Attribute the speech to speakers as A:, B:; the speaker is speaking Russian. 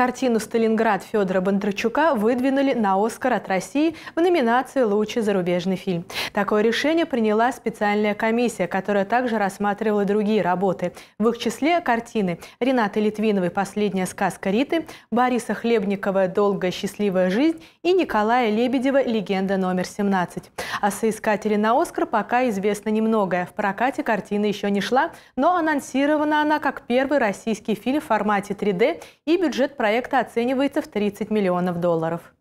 A: Картину «Сталинград» Федора Бондарчука выдвинули на «Оскар» от России в номинации «Лучший зарубежный фильм». Такое решение приняла специальная комиссия, которая также рассматривала другие работы. В их числе картины Ренаты Литвиновой «Последняя сказка Риты», Бориса Хлебникова «Долгая счастливая жизнь» и Николая Лебедева «Легенда номер 17». О а соискателе на «Оскар» пока известно немногое. В прокате картина еще не шла, но анонсирована она как первый российский фильм в формате 3D и бюджет проекта оценивается в 30 миллионов долларов.